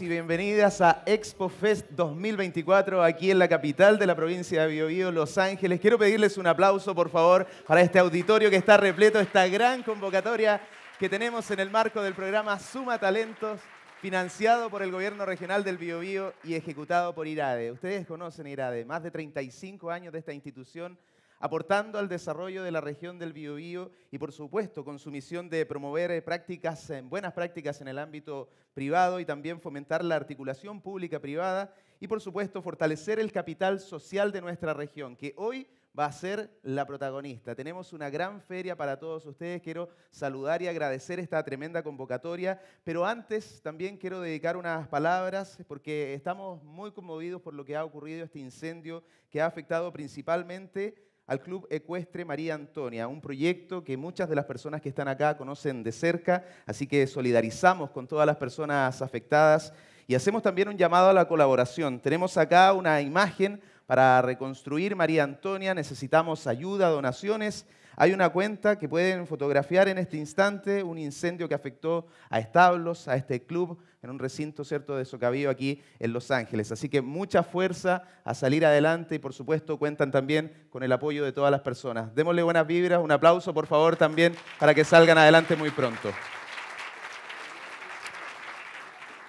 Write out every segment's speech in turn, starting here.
y bienvenidas a Expo Fest 2024 aquí en la capital de la provincia de Biobío, Los Ángeles. Quiero pedirles un aplauso, por favor, para este auditorio que está repleto, esta gran convocatoria que tenemos en el marco del programa Suma Talentos, financiado por el Gobierno Regional del Biobío y ejecutado por IRADE. Ustedes conocen IRADE, más de 35 años de esta institución aportando al desarrollo de la región del Biobío y, por supuesto, con su misión de promover eh, prácticas, eh, buenas prácticas en el ámbito privado y también fomentar la articulación pública-privada y, por supuesto, fortalecer el capital social de nuestra región, que hoy va a ser la protagonista. Tenemos una gran feria para todos ustedes. Quiero saludar y agradecer esta tremenda convocatoria, pero antes también quiero dedicar unas palabras porque estamos muy conmovidos por lo que ha ocurrido este incendio que ha afectado principalmente al Club Ecuestre María Antonia, un proyecto que muchas de las personas que están acá conocen de cerca, así que solidarizamos con todas las personas afectadas y hacemos también un llamado a la colaboración. Tenemos acá una imagen para reconstruir María Antonia, necesitamos ayuda, donaciones hay una cuenta que pueden fotografiar en este instante un incendio que afectó a establos, a este club, en un recinto cierto de Socavío aquí en Los Ángeles. Así que mucha fuerza a salir adelante y por supuesto cuentan también con el apoyo de todas las personas. Démosle buenas vibras, un aplauso por favor también para que salgan adelante muy pronto.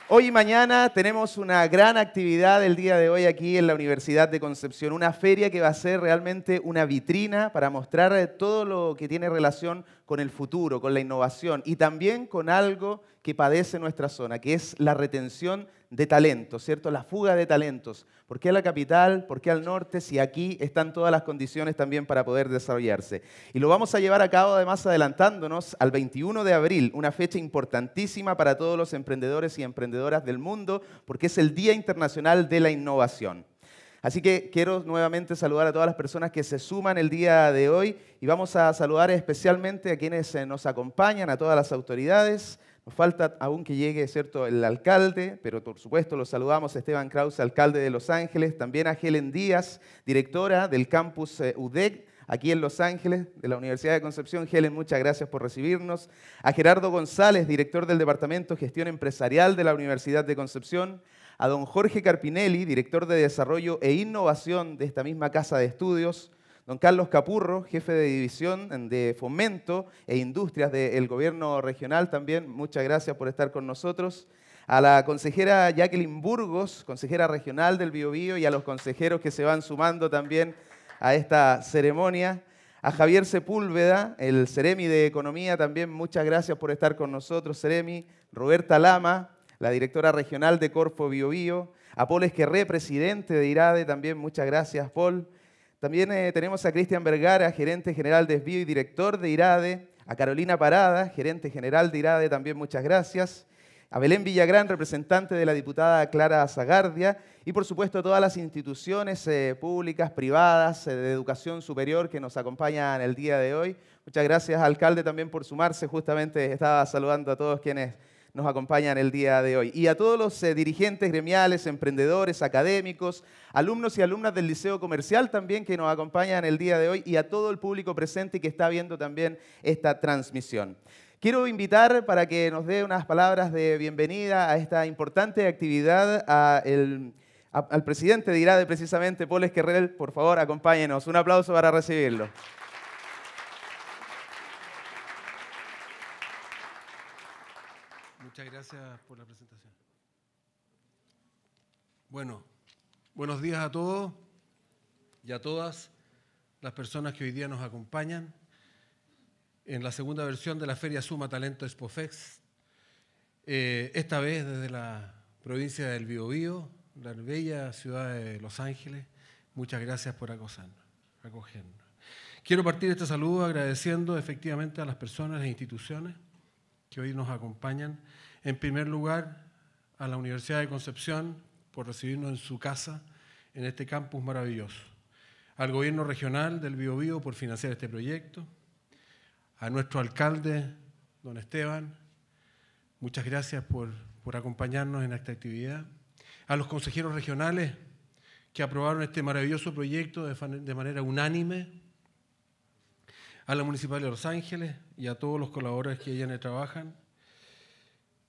Hoy y mañana tenemos una gran actividad el día de hoy aquí en la Universidad de Concepción, una feria que va a ser realmente una vitrina para mostrar eh, todo lo que tiene relación con el futuro, con la innovación y también con algo que padece nuestra zona, que es la retención de talentos, ¿cierto? La fuga de talentos. ¿Por qué a la capital? ¿Por qué al norte? Si aquí están todas las condiciones también para poder desarrollarse. Y lo vamos a llevar a cabo además adelantándonos al 21 de abril, una fecha importantísima para todos los emprendedores y emprendedoras del mundo, porque es el Día Internacional de la Innovación. Así que quiero nuevamente saludar a todas las personas que se suman el día de hoy y vamos a saludar especialmente a quienes eh, nos acompañan, a todas las autoridades, nos falta aún que llegue, ¿cierto?, el alcalde, pero por supuesto lo saludamos a Esteban Krause, alcalde de Los Ángeles, también a Helen Díaz, directora del campus eh, UDEC aquí en Los Ángeles, de la Universidad de Concepción. Helen, muchas gracias por recibirnos. A Gerardo González, director del Departamento de Gestión Empresarial de la Universidad de Concepción. A don Jorge Carpinelli, director de Desarrollo e Innovación de esta misma Casa de Estudios Don Carlos Capurro, jefe de división de fomento e industrias del gobierno regional también, muchas gracias por estar con nosotros. A la consejera Jacqueline Burgos, consejera regional del Biobío, y a los consejeros que se van sumando también a esta ceremonia. A Javier Sepúlveda, el Ceremi de Economía, también muchas gracias por estar con nosotros, Ceremi. Roberta Lama, la directora regional de Corfo Biobío. A Paul Esquerré, presidente de IRADE, también muchas gracias, Paul. También eh, tenemos a Cristian Vergara, gerente general de Desvío y director de IRADE, a Carolina Parada, gerente general de IRADE, también muchas gracias, a Belén Villagrán, representante de la diputada Clara Zagardia, y por supuesto a todas las instituciones eh, públicas, privadas, eh, de educación superior que nos acompañan el día de hoy. Muchas gracias, alcalde, también por sumarse, justamente estaba saludando a todos quienes nos acompañan el día de hoy. Y a todos los eh, dirigentes gremiales, emprendedores, académicos, alumnos y alumnas del Liceo Comercial también que nos acompañan el día de hoy y a todo el público presente que está viendo también esta transmisión. Quiero invitar para que nos dé unas palabras de bienvenida a esta importante actividad al presidente de IRADE, precisamente, Paul Esquerrel. Por favor, acompáñenos. Un aplauso para recibirlo. Muchas gracias por la presentación. Bueno, buenos días a todos y a todas las personas que hoy día nos acompañan en la segunda versión de la Feria Suma Talento Expofex, eh, esta vez desde la provincia del Biobío, la bella ciudad de Los Ángeles. Muchas gracias por acogernos. Quiero partir este saludo agradeciendo efectivamente a las personas e instituciones que hoy nos acompañan en primer lugar, a la Universidad de Concepción por recibirnos en su casa, en este campus maravilloso. Al gobierno regional del Biobío por financiar este proyecto. A nuestro alcalde, don Esteban, muchas gracias por, acompañarnos en esta actividad. A los consejeros regionales que aprobaron este maravilloso proyecto de, manera unánime. A la Municipal de Los Ángeles y a todos los colaboradores que allá trabajan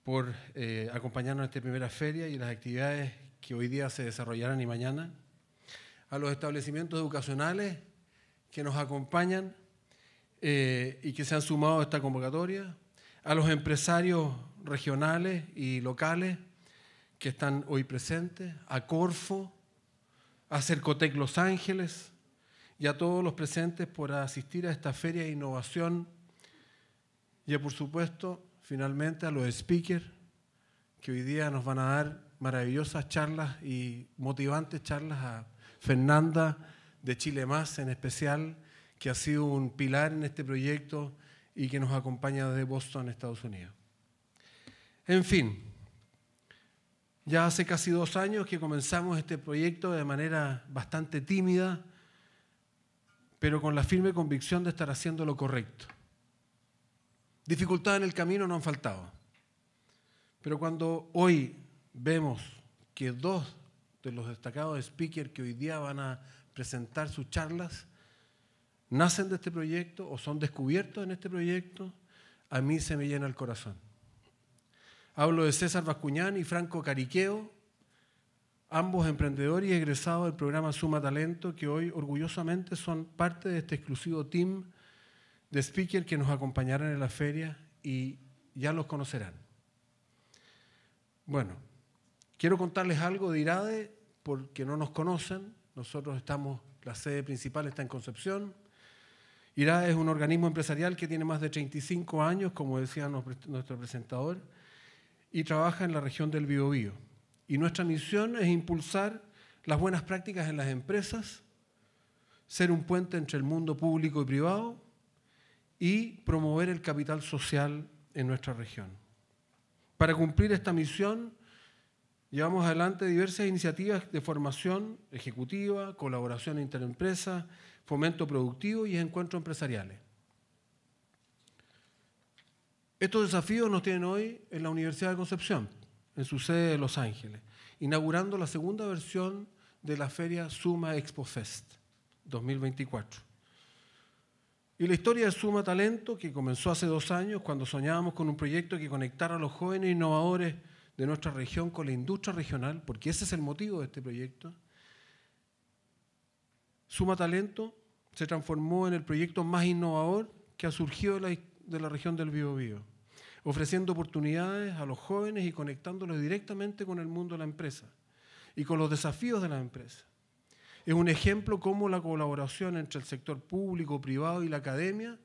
por eh, acompañarnos en esta primera feria y las actividades que hoy día se desarrollarán y mañana, a los establecimientos educacionales que nos acompañan eh, y que se han sumado a esta convocatoria, a los empresarios regionales y locales que están hoy presentes, a Corfo, a Cercotec Los Ángeles y a todos los presentes por asistir a esta feria de innovación y por supuesto finalmente a los speakers que hoy día nos van a dar maravillosas charlas y motivantes charlas a Fernanda de Chile Más en especial, que ha sido un pilar en este proyecto y que nos acompaña desde Boston, Estados Unidos. En fin, ya hace casi dos años que comenzamos este proyecto de manera bastante tímida, pero con la firme convicción de estar haciendo lo correcto. Dificultades en el camino no han faltado. Pero cuando hoy vemos que dos de los destacados speakers que hoy día van a presentar sus charlas nacen de este proyecto o son descubiertos en este proyecto, a mí se me llena el corazón. Hablo de César Vascuñán y Franco Cariqueo, ambos emprendedores y egresados del programa Suma Talento, que hoy orgullosamente son parte de este exclusivo team de speaker que nos acompañarán en la feria y ya los conocerán. Bueno, quiero contarles algo de Irade porque no nos conocen. Nosotros estamos, la sede principal está en Concepción. IRADE es un organismo empresarial que tiene más de 35 años, como decía nuestro presentador, y trabaja en la región del Biobío. Y nuestra misión es impulsar las buenas prácticas en las empresas, ser un puente entre el mundo público y privado y promover el capital social en nuestra región. Para cumplir esta misión, llevamos adelante diversas iniciativas de formación ejecutiva, colaboración interempresa, fomento productivo y encuentros empresariales. Estos desafíos nos tienen hoy en la Universidad de Concepción, en su sede de Los Ángeles, inaugurando la segunda versión de la feria Suma Expo Fest 2024 y la historia de Suma Talento, que comenzó hace dos años, cuando soñábamos con un proyecto que conectara a los jóvenes innovadores de nuestra región con la industria regional, porque ese es el motivo de este proyecto, Suma Talento se transformó en el proyecto más innovador que ha surgido de la, región del Bío Bío, ofreciendo oportunidades a los jóvenes y conectándolos directamente con el mundo de la empresa y con los desafíos de la empresa es un ejemplo cómo la colaboración entre el sector público, privado y la academia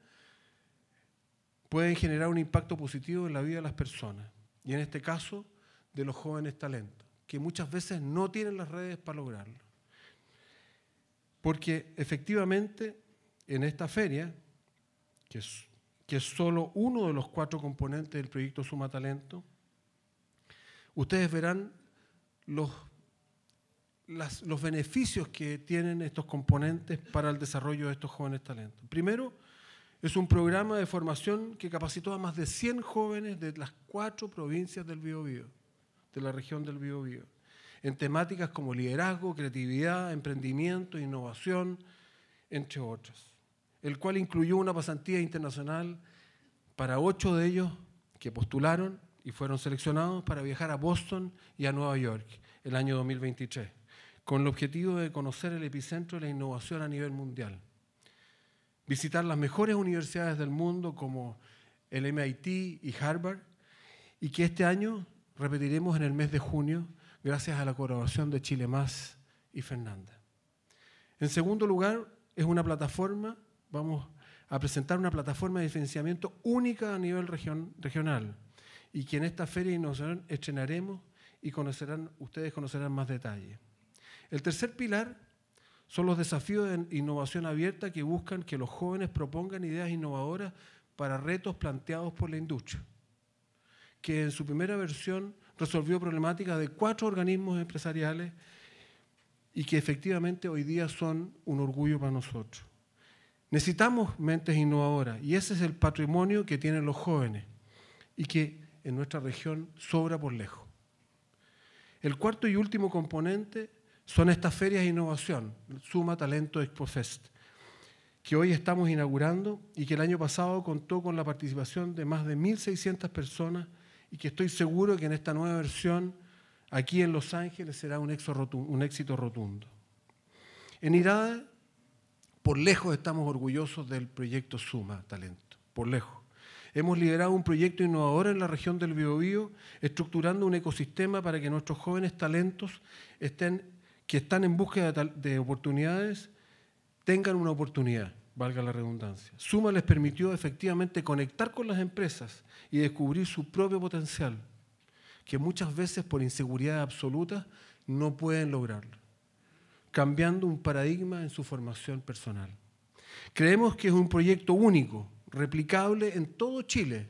pueden generar un impacto positivo en la vida de las personas, y en este caso de los jóvenes talentos, que muchas veces no tienen las redes para lograrlo. Porque efectivamente en esta feria, que es, que es solo uno de los cuatro componentes del proyecto Suma Talento, ustedes verán los los beneficios que tienen estos componentes para el desarrollo de estos jóvenes talentos. Primero, es un programa de formación que capacitó a más de 100 jóvenes de las cuatro provincias del Biobío, de la región del Biobío, en temáticas como liderazgo, creatividad, emprendimiento, innovación, entre otras, el cual incluyó una pasantía internacional para ocho de ellos que postularon y fueron seleccionados para viajar a Boston y a Nueva York el año 2023 con el objetivo de conocer el epicentro de la innovación a nivel mundial. Visitar las mejores universidades del mundo como el MIT y Harvard, y que este año repetiremos en el mes de junio gracias a la colaboración de Chile Más y Fernanda. En segundo lugar, es una plataforma, vamos a presentar una plataforma de financiamiento única a nivel regional y que en esta feria de innovación estrenaremos y conocerán, ustedes conocerán más detalles. El tercer pilar son los desafíos de innovación abierta que buscan que los jóvenes propongan ideas innovadoras para retos planteados por la industria, que en su primera versión resolvió problemáticas de cuatro organismos empresariales y que efectivamente hoy día son un orgullo para nosotros. Necesitamos mentes innovadoras y ese es el patrimonio que tienen los jóvenes y que en nuestra región sobra por lejos. El cuarto y último componente son estas ferias de innovación, Suma Talento Expo Fest, que hoy estamos inaugurando y que el año pasado contó con la participación de más de 1.600 personas y que estoy seguro que en esta nueva versión, aquí en Los Ángeles, será un, éxito rotundo. En Irada, por lejos estamos orgullosos del proyecto Suma Talento, por lejos. Hemos liderado un proyecto innovador en la región del Biobío, estructurando un ecosistema para que nuestros jóvenes talentos estén que están en búsqueda de, oportunidades tengan una oportunidad, valga la redundancia. Suma les permitió efectivamente conectar con las empresas y descubrir su propio potencial, que muchas veces por inseguridad absoluta no pueden lograrlo, cambiando un paradigma en su formación personal. Creemos que es un proyecto único, replicable en todo Chile,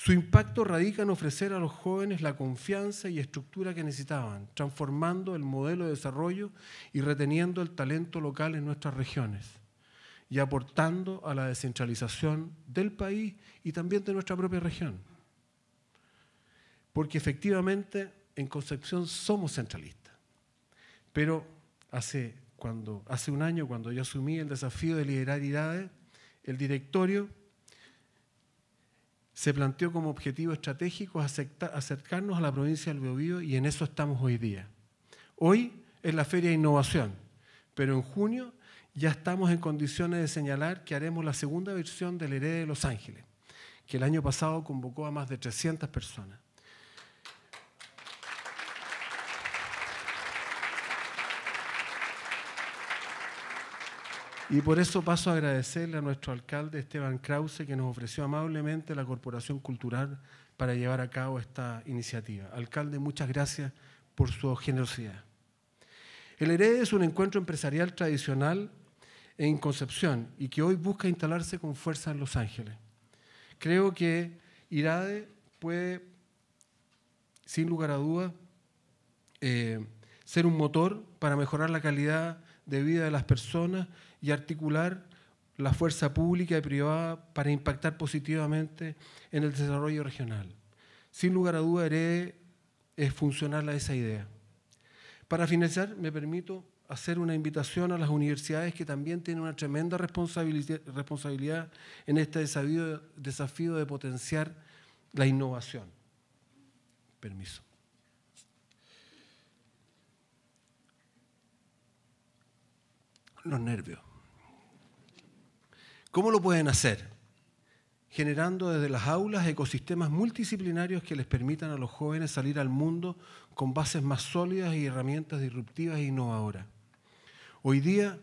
su impacto radica en ofrecer a los jóvenes la confianza y estructura que necesitaban, transformando el modelo de desarrollo y reteniendo el talento local en nuestras regiones y aportando a la descentralización del país y también de nuestra propia región. Porque efectivamente en Concepción somos centralistas, pero hace, cuando, hace un año cuando yo asumí el desafío de liderar IRADE, el directorio se planteó como objetivo estratégico acercarnos a la provincia del Biobío y en eso estamos hoy día. Hoy es la Feria de Innovación, pero en junio ya estamos en condiciones de señalar que haremos la segunda versión del Heredero de Los Ángeles, que el año pasado convocó a más de 300 personas. Y por eso paso a agradecerle a nuestro alcalde Esteban Krause, que nos ofreció amablemente la Corporación Cultural para llevar a cabo esta iniciativa. Alcalde, muchas gracias por su generosidad. El Herede es un encuentro empresarial tradicional en Concepción y que hoy busca instalarse con fuerza en Los Ángeles. Creo que Irade puede, sin lugar a dudas, eh, ser un motor para mejorar la calidad de vida de las personas y articular la fuerza pública y privada para impactar positivamente en el desarrollo regional. Sin lugar a duda, Herede es eh, funcional a esa idea. Para finalizar, me permito hacer una invitación a las universidades que también tienen una tremenda responsabilidad en este desafío de potenciar la innovación. Permiso. los nervios. ¿Cómo lo pueden hacer? Generando desde las aulas ecosistemas multidisciplinarios que les permitan a los jóvenes salir al mundo con bases más sólidas y herramientas disruptivas e innovadoras. Hoy día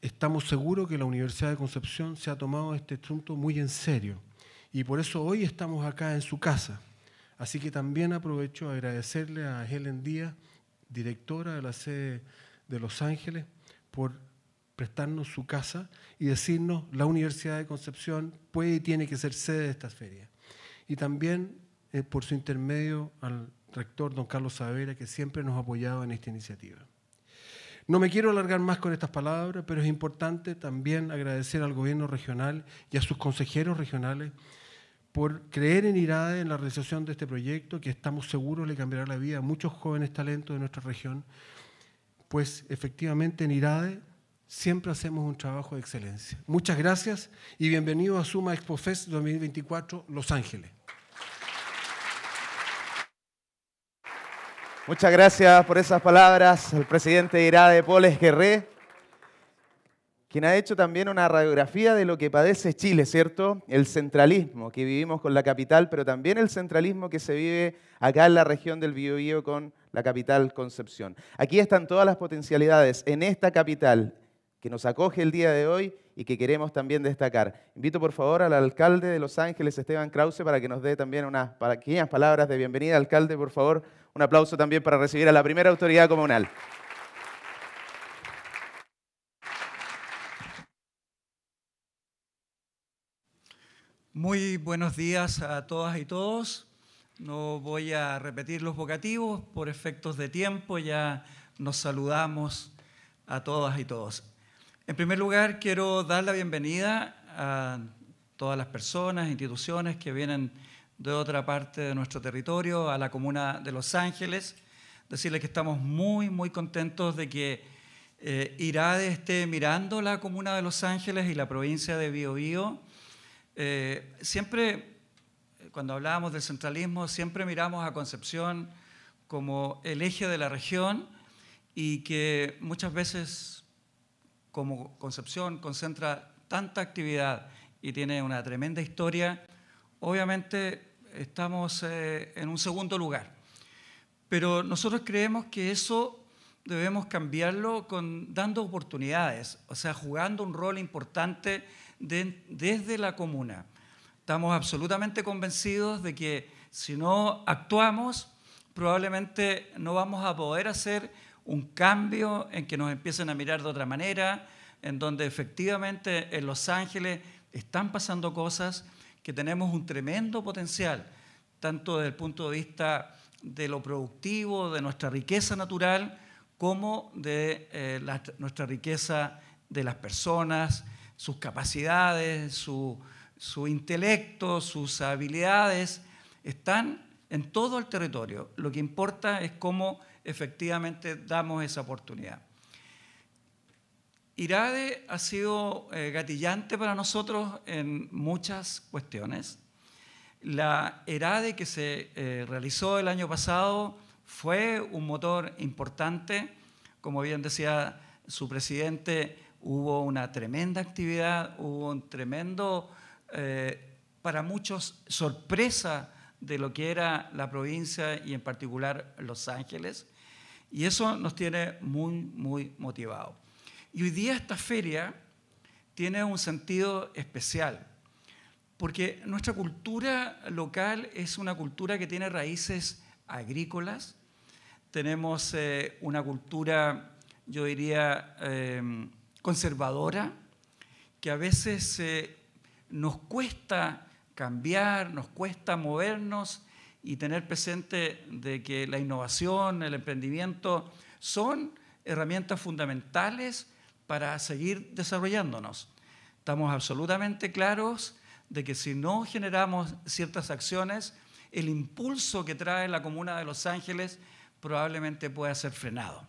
estamos seguros que la Universidad de Concepción se ha tomado este asunto muy en serio y por eso hoy estamos acá en su casa. Así que también aprovecho agradecerle a Helen Díaz, directora de la sede de Los Ángeles, por prestarnos su casa y decirnos la Universidad de Concepción puede y tiene que ser sede de esta feria. Y también eh, por su intermedio al rector don Carlos Savera, que siempre nos ha apoyado en esta iniciativa. No me quiero alargar más con estas palabras, pero es importante también agradecer al gobierno regional y a sus consejeros regionales por creer en IRADE, en la realización de este proyecto, que estamos seguros le cambiará la vida a muchos jóvenes talentos de nuestra región pues efectivamente en IRADE siempre hacemos un trabajo de excelencia. Muchas gracias y bienvenido a Suma Fest 2024 Los Ángeles. Muchas gracias por esas palabras el presidente de IRADE, Poles Esquerré, quien ha hecho también una radiografía de lo que padece Chile, ¿cierto? El centralismo que vivimos con la capital, pero también el centralismo que se vive acá en la región del Biobío con la capital Concepción. Aquí están todas las potencialidades en esta capital que nos acoge el día de hoy y que queremos también destacar. Invito por favor al alcalde de Los Ángeles, Esteban Krause, para que nos dé también unas pequeñas palabras de bienvenida. Alcalde, por favor, un aplauso también para recibir a la primera autoridad comunal. Muy buenos días a todas y todos. No voy a repetir los vocativos por efectos de tiempo, ya nos saludamos a todas y todos. En primer lugar, quiero dar la bienvenida a todas las personas, instituciones que vienen de otra parte de nuestro territorio, a la comuna de Los Ángeles. Decirles que estamos muy, muy contentos de que irá eh, Irade esté mirando la comuna de Los Ángeles y la provincia de bio bio eh, siempre cuando hablábamos del centralismo, siempre miramos a Concepción como el eje de la región y que muchas veces como Concepción concentra tanta actividad y tiene una tremenda historia, obviamente estamos eh, en un segundo lugar. Pero nosotros creemos que eso debemos cambiarlo con, dando oportunidades, o sea, jugando un rol importante desde la comuna. Estamos absolutamente convencidos de que si no actuamos, probablemente no vamos a poder hacer un cambio en que nos empiecen a mirar de otra manera, en donde efectivamente en Los Ángeles están pasando cosas que tenemos un tremendo potencial, tanto desde el punto de vista de lo productivo, de nuestra riqueza natural, como de eh, nuestra riqueza de las personas, sus capacidades, su su intelecto, sus habilidades, están en todo el territorio. Lo que importa es cómo efectivamente damos esa oportunidad. Irade ha sido eh, gatillante para nosotros en muchas cuestiones. La Irade que se eh, realizó el año pasado fue un motor importante. Como bien decía su presidente, hubo una tremenda actividad, hubo un tremendo eh, para muchos sorpresa de lo que era la provincia y en particular Los Ángeles. Y eso nos tiene muy, muy motivados. Y hoy día esta feria tiene un sentido especial, porque nuestra cultura local es una cultura que tiene raíces agrícolas, tenemos eh, una cultura, yo diría, eh, conservadora, que a veces se nos cuesta cambiar, nos cuesta movernos y tener presente de que la innovación, el emprendimiento son herramientas fundamentales para seguir desarrollándonos. Estamos absolutamente claros de que si no generamos ciertas acciones, el impulso que trae la comuna de Los Ángeles probablemente pueda ser frenado.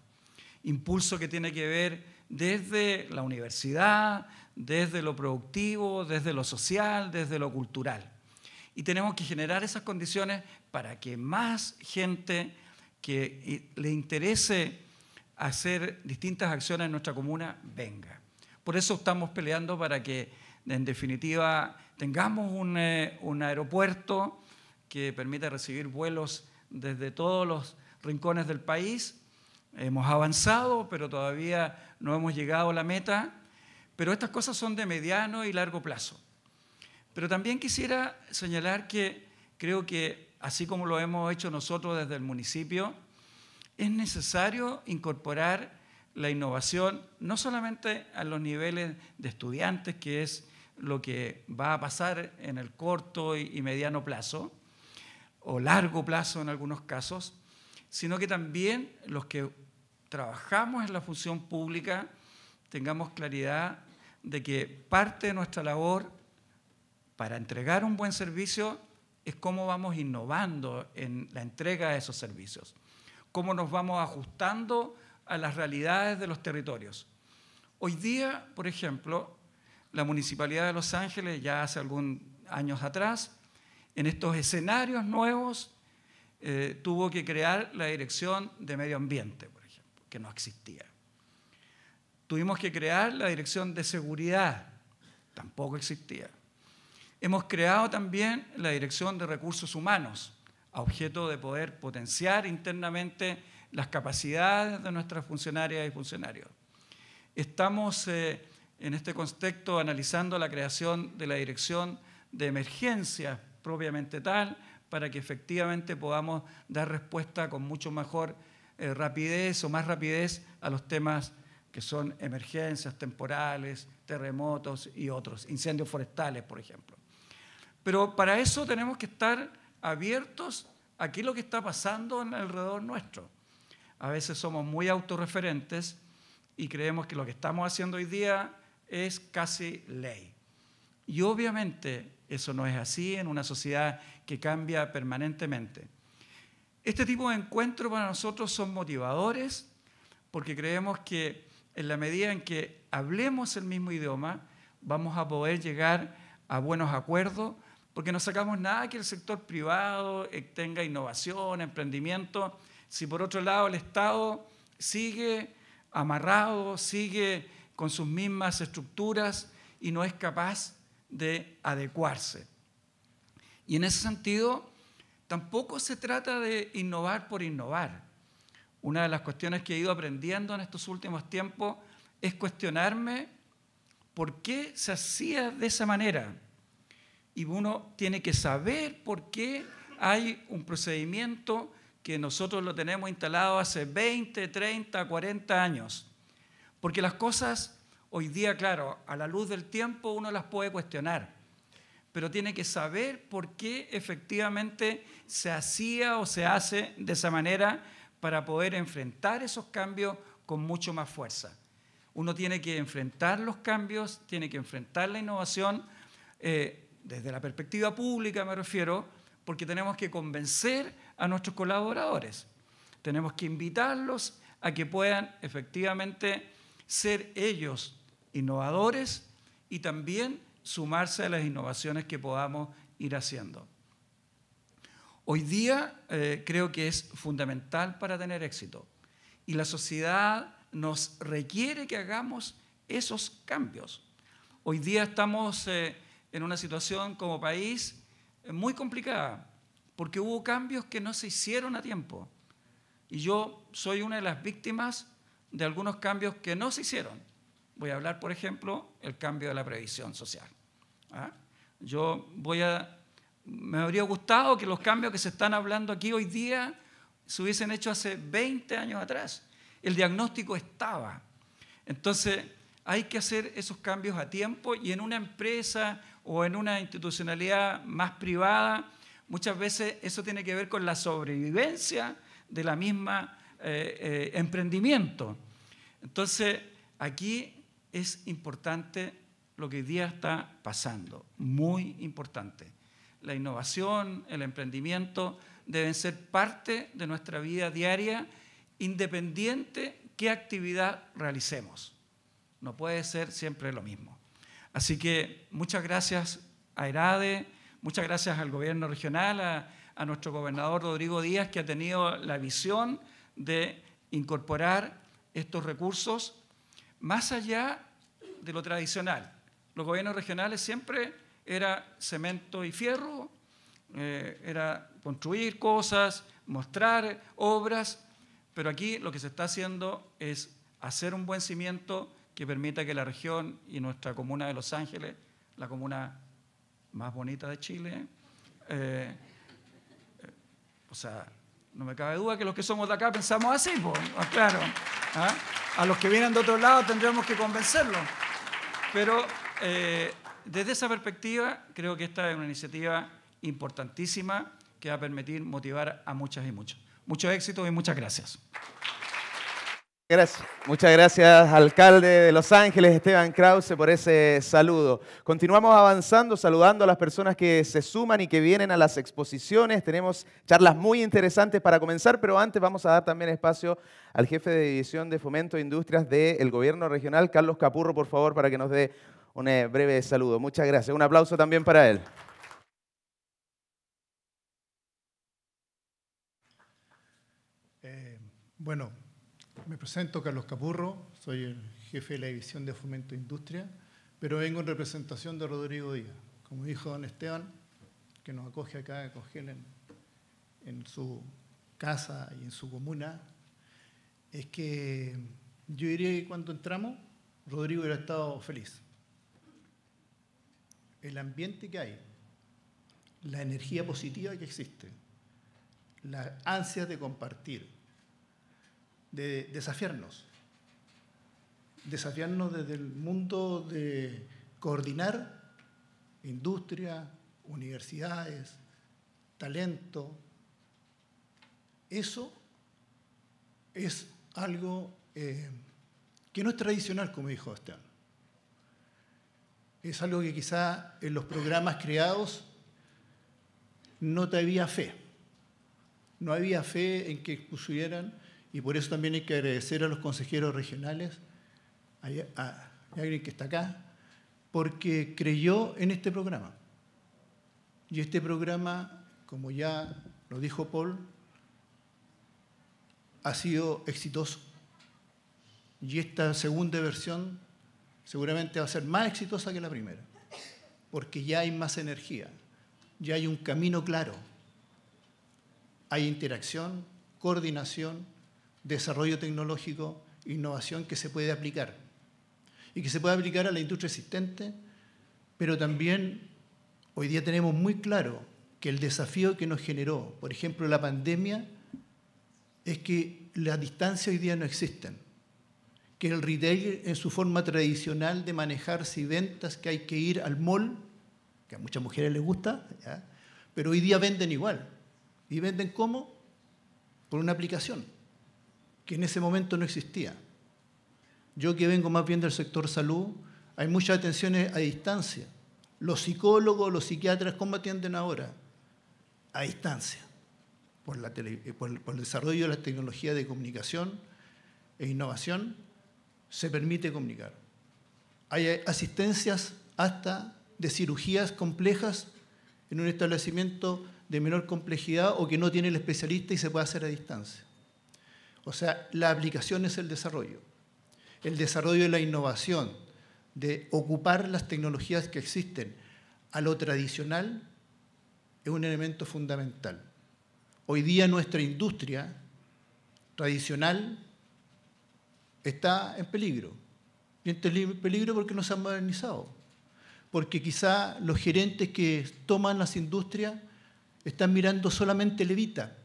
Impulso que tiene que ver desde la universidad, desde lo productivo, desde lo social, desde lo cultural. Y tenemos que generar esas condiciones para que más gente que eh, le interese hacer distintas acciones en nuestra comuna venga. Por eso estamos peleando para que, en definitiva, tengamos eh, un, aeropuerto que permita recibir vuelos desde todos los rincones del país. Hemos avanzado, pero todavía no hemos llegado a la meta pero estas cosas son de mediano y largo plazo. Pero también quisiera señalar que creo que, así como lo hemos hecho nosotros desde el municipio, es necesario incorporar la innovación no solamente a los niveles de estudiantes, que es lo que va a pasar en el corto y mediano plazo, o largo plazo en algunos casos, sino que también los que trabajamos en la función pública tengamos claridad de que parte de nuestra labor para entregar un buen servicio es cómo vamos innovando en la entrega de esos servicios, cómo nos vamos ajustando a las realidades de los territorios. Hoy día, por ejemplo, la Municipalidad de Los Ángeles, ya hace algunos años atrás, en estos escenarios nuevos, eh, tuvo que crear la Dirección de Medio Ambiente, por ejemplo, que no existía. Tuvimos que crear la Dirección de Seguridad, tampoco existía. Hemos creado también la Dirección de Recursos Humanos, a objeto de poder potenciar internamente las capacidades de nuestras funcionarias y funcionarios. Estamos eh, en este contexto analizando la creación de la Dirección de Emergencia propiamente tal, para que efectivamente podamos dar respuesta con mucho mejor eh, rapidez o más rapidez a los temas que son emergencias temporales, terremotos y otros, incendios forestales, por ejemplo. Pero para eso tenemos que estar abiertos a qué es lo que está pasando en alrededor nuestro. A veces somos muy autorreferentes y creemos que lo que estamos haciendo hoy día es casi ley. Y obviamente eso no es así en una sociedad que cambia permanentemente. Este tipo de encuentros para nosotros son motivadores porque creemos que en la medida en que hablemos el mismo idioma, vamos a poder llegar a buenos acuerdos, porque no sacamos nada que el sector privado eh, tenga innovación, emprendimiento, si por otro lado el Estado sigue amarrado, sigue con sus mismas estructuras y no es capaz de adecuarse. Y en ese sentido, tampoco se trata de innovar por innovar una de las cuestiones que he ido aprendiendo en estos últimos tiempos es cuestionarme por qué se hacía de esa manera. Y uno tiene que saber por qué hay un procedimiento que nosotros lo tenemos instalado hace 20, 30, 40 años. Porque las cosas hoy día, claro, a la luz del tiempo uno las puede cuestionar, pero tiene que saber por qué efectivamente se hacía o se hace de esa manera para poder enfrentar esos cambios con mucho más fuerza. Uno tiene que enfrentar los cambios, tiene que enfrentar la innovación, eh, desde la perspectiva pública me refiero, porque tenemos que convencer a nuestros colaboradores, tenemos que invitarlos a que puedan efectivamente ser ellos innovadores y también sumarse a las innovaciones que podamos ir haciendo. Hoy día eh, creo que es fundamental para tener éxito y la sociedad nos requiere que hagamos esos cambios. Hoy día estamos eh, en una situación como país eh, muy complicada porque hubo cambios que no se hicieron a tiempo y yo soy una de las víctimas de algunos cambios que no se hicieron. Voy a hablar, por ejemplo, el cambio de la previsión social. ¿ah? Yo voy a me habría gustado que los cambios que se están hablando aquí hoy día se hubiesen hecho hace 20 años atrás. El diagnóstico estaba. Entonces, hay que hacer esos cambios a tiempo y en una empresa o en una institucionalidad más privada, muchas veces eso tiene que ver con la sobrevivencia de la misma eh, eh, emprendimiento. Entonces, aquí es importante lo que hoy día está pasando, muy importante la innovación, el emprendimiento, deben ser parte de nuestra vida diaria, independiente qué actividad realicemos. No puede ser siempre lo mismo. Así que muchas gracias a ERADE, muchas gracias al gobierno regional, a, a nuestro gobernador Rodrigo Díaz, que ha tenido la visión de incorporar estos recursos más allá de lo tradicional. Los gobiernos regionales siempre era cemento y fierro, eh, era construir cosas, mostrar obras, pero aquí lo que se está haciendo es hacer un buen cimiento que permita que la región y nuestra comuna de Los Ángeles, la comuna más bonita de Chile, eh, o sea, no me cabe duda que los que somos de acá pensamos así, pues, claro. ¿ah? A los que vienen de otro lado tendremos que convencerlos. Pero eh, desde esa perspectiva, creo que esta es una iniciativa importantísima que va a permitir motivar a muchas y muchos. Mucho éxito y muchas gracias. Gracias. Muchas gracias, alcalde de Los Ángeles, Esteban Krause, por ese saludo. Continuamos avanzando, saludando a las personas que se suman y que vienen a las exposiciones. Tenemos charlas muy interesantes para comenzar, pero antes vamos a dar también espacio al jefe de División de Fomento de Industrias del Gobierno Regional, Carlos Capurro, por favor, para que nos dé un eh, breve saludo. Muchas gracias. Un aplauso también para él. Eh, bueno, me presento Carlos Capurro, soy el jefe de la División de Fomento e Industria, pero vengo en representación de Rodrigo Díaz. Como dijo don Esteban, que nos acoge acá, acoge en, en su casa y en su comuna, es que yo diría que cuando entramos, Rodrigo hubiera estado feliz el ambiente que hay, la energía positiva que existe, la ansia de compartir, de desafiarnos, desafiarnos desde el mundo de coordinar industria, universidades, talento. Eso es algo eh, que no es tradicional, como dijo Esteban es algo que quizá en los programas creados no te había fe. No había fe en que expusieran, y por eso también hay que agradecer a los consejeros regionales, a, a alguien que está acá, porque creyó en este programa. Y este programa, como ya lo dijo Paul, ha sido exitoso. Y esta segunda versión seguramente va a ser más exitosa que la primera, porque ya hay más energía, ya hay un camino claro, hay interacción, coordinación, desarrollo tecnológico, innovación que se puede aplicar y que se puede aplicar a la industria existente, pero también hoy día tenemos muy claro que el desafío que nos generó, por ejemplo, la pandemia, es que las distancias hoy día no existen que el retail en su forma tradicional de manejarse y ventas, que hay que ir al mall, que a muchas mujeres les gusta, pero hoy día venden igual. ¿Y venden cómo? Por una aplicación, que en ese momento no existía. Yo que vengo más bien del sector salud, hay muchas atenciones a distancia. Los psicólogos, los psiquiatras, ¿cómo atienden ahora? A distancia, por, por el desarrollo de las tecnologías de comunicación e innovación se permite comunicar. Hay asistencias hasta de cirugías complejas en un establecimiento de menor complejidad o que no tiene el especialista y se puede hacer a distancia. O sea, la aplicación es el desarrollo, el desarrollo de la innovación, de ocupar las tecnologías que existen a lo tradicional es un elemento fundamental. Hoy día nuestra industria tradicional está en peligro. Y en peligro porque no se han modernizado. Porque quizá los gerentes que toman las industrias están mirando solamente levita.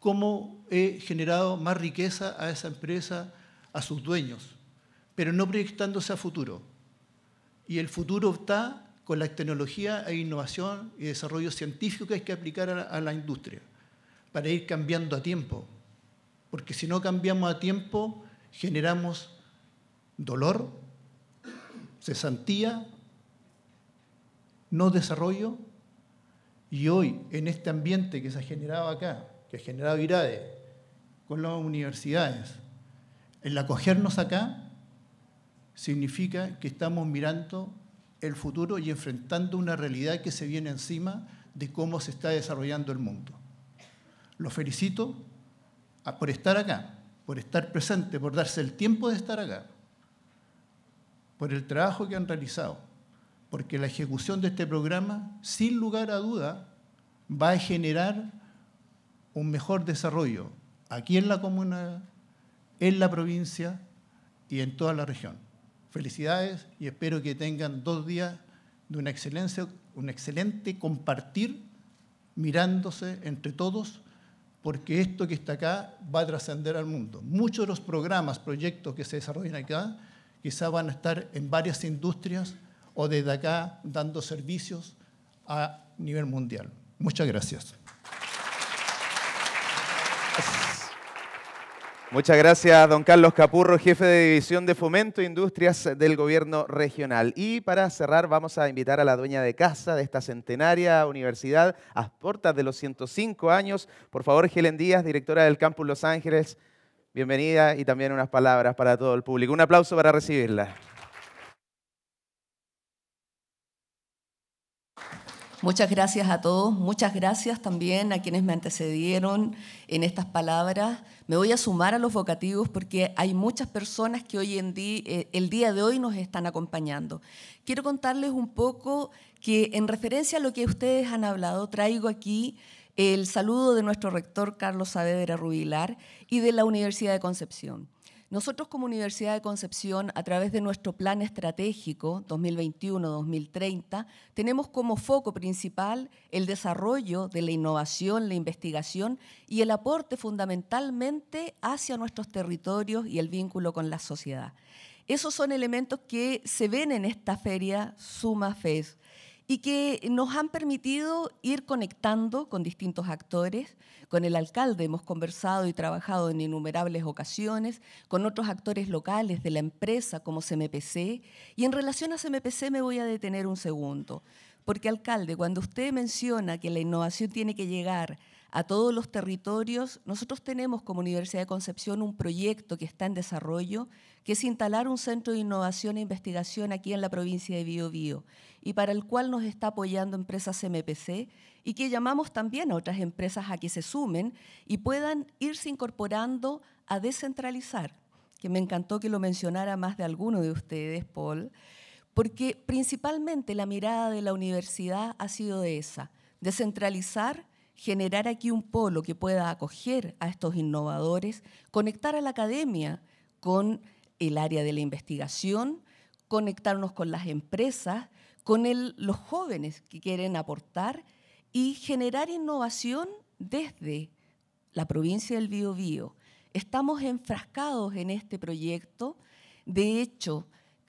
¿Cómo he generado más riqueza a esa empresa, a sus dueños? Pero no proyectándose a futuro. Y el futuro está con la tecnología e innovación y desarrollo científico que hay que aplicar a la industria para ir cambiando a tiempo. Porque si no cambiamos a tiempo, generamos dolor, cesantía, no desarrollo. Y hoy, en este ambiente que se ha generado acá, que ha generado IRADE, con las universidades, el acogernos acá significa que estamos mirando el futuro y enfrentando una realidad que se viene encima de cómo se está desarrollando el mundo. Los felicito ah, por estar acá por estar presente, por darse el tiempo de estar acá, por el trabajo que han realizado, porque la ejecución de este programa, sin lugar a duda, va a generar un mejor desarrollo aquí en la comuna, en la provincia y en toda la región. Felicidades y espero que tengan dos días de una excelencia, un excelente compartir mirándose entre todos porque esto que está acá va a trascender al mundo. Muchos de los programas, proyectos que se desarrollan acá, quizá van a estar en varias industrias o desde acá dando servicios a nivel mundial. Muchas gracias. Muchas gracias, don Carlos Capurro, jefe de División de Fomento e Industrias del Gobierno Regional. Y para cerrar, vamos a invitar a la dueña de casa de esta centenaria universidad, a puertas de los 105 años, por favor, Helen Díaz, directora del Campus Los Ángeles. Bienvenida y también unas palabras para todo el público. Un aplauso para recibirla. Muchas gracias a todos, muchas gracias también a quienes me antecedieron en estas palabras. Me voy a sumar a los vocativos porque hay muchas personas que hoy en día, eh, el día de hoy nos están acompañando. Quiero contarles un poco que en referencia a lo que ustedes han hablado, traigo aquí el saludo de nuestro rector Carlos Saavedra Rubilar y de la Universidad de Concepción. Nosotros como Universidad de Concepción, a través de nuestro plan estratégico 2021-2030, tenemos como foco principal el desarrollo de la innovación, la investigación y el aporte fundamentalmente hacia nuestros territorios y el vínculo con la sociedad. Esos son elementos que se ven en esta feria Suma Fez y que nos han permitido ir conectando con distintos actores. Con el alcalde hemos conversado y trabajado en innumerables ocasiones, con otros actores locales de la empresa como CMPC. Y en relación a CMPC me voy a detener un segundo, porque alcalde, cuando usted menciona que la innovación tiene que llegar a todos los territorios, nosotros tenemos como Universidad de Concepción un proyecto que está en desarrollo, que es instalar un centro de innovación e investigación aquí en la provincia de Biobío y para el cual nos está apoyando empresas MPC y que llamamos también a otras empresas a que se sumen y puedan irse incorporando a descentralizar, que me encantó que lo mencionara más de alguno de ustedes, Paul, porque principalmente la mirada de la universidad ha sido de esa, descentralizar generar aquí un polo que pueda acoger a estos innovadores, conectar a la academia con el área de la investigación, conectarnos con las empresas, con los jóvenes que quieren aportar y generar innovación desde la provincia del Biobío. Estamos enfrascados en este proyecto. De hecho,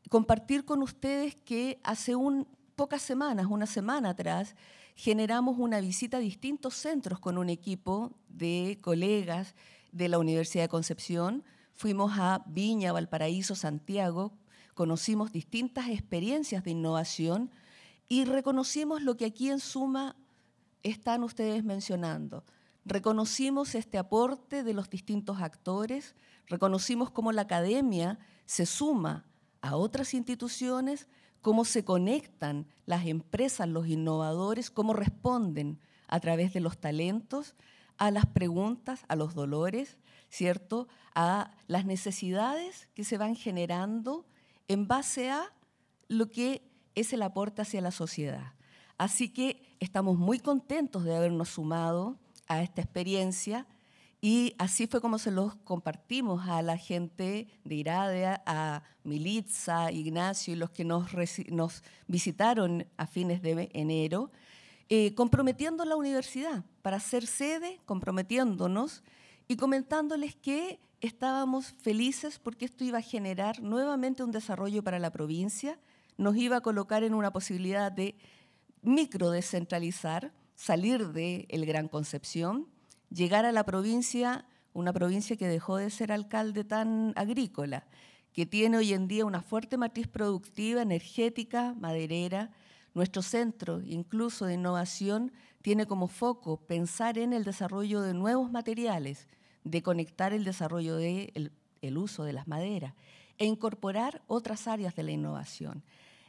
compartir con ustedes que hace un, pocas semanas, una semana atrás, generamos una visita a distintos centros con un equipo de colegas de la Universidad de Concepción. Fuimos a Viña, Valparaíso, Santiago, conocimos distintas experiencias de innovación y reconocimos lo que aquí en suma están ustedes mencionando. Reconocimos este aporte de los distintos actores, reconocimos cómo la academia se suma a otras instituciones, cómo se conectan las empresas, los innovadores, cómo responden a través de los talentos a las preguntas, a los dolores, ¿cierto? A las necesidades que se van generando en base a lo que es el aporte hacia la sociedad. Así que estamos muy contentos de habernos sumado a esta experiencia y así fue como se los compartimos a la gente de Iradea, a Militza, Ignacio y los que nos, visitaron a fines de enero, eh, comprometiendo la universidad para ser sede, comprometiéndonos y comentándoles que estábamos felices porque esto iba a generar nuevamente un desarrollo para la provincia, nos iba a colocar en una posibilidad de micro descentralizar, salir de el Gran Concepción, llegar a la provincia, una provincia que dejó de ser alcalde tan agrícola, que tiene hoy en día una fuerte matriz productiva, energética, maderera. Nuestro centro, incluso de innovación, tiene como foco pensar en el desarrollo de nuevos materiales, de conectar el desarrollo del de el uso de las maderas e incorporar otras áreas de la innovación.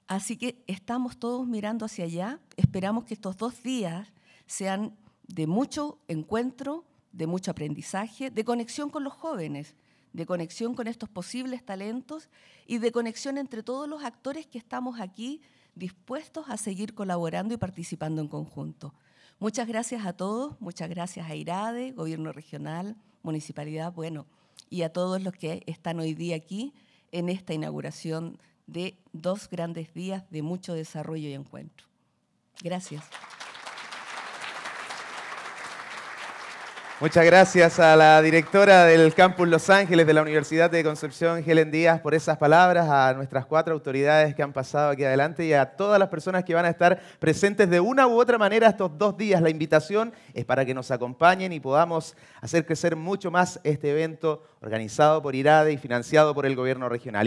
Así que estamos todos mirando hacia allá, esperamos que estos dos días sean de mucho encuentro, de mucho aprendizaje, de conexión con los jóvenes, de conexión con estos posibles talentos y de conexión entre todos los actores que estamos aquí dispuestos a seguir colaborando y participando en conjunto. Muchas gracias a todos, muchas gracias a IRADE, Gobierno Regional, municipalidad, bueno, y a todos los que están hoy día aquí en esta inauguración de dos grandes días de mucho desarrollo y encuentro. Gracias. Muchas gracias a la directora del Campus Los Ángeles de la Universidad de Concepción, Helen Díaz, por esas palabras, a nuestras cuatro autoridades que han pasado aquí adelante y a todas las personas que van a estar presentes de una u otra manera estos dos días. La invitación es para que nos acompañen y podamos hacer crecer mucho más este evento organizado por IRADE y financiado por el gobierno regional.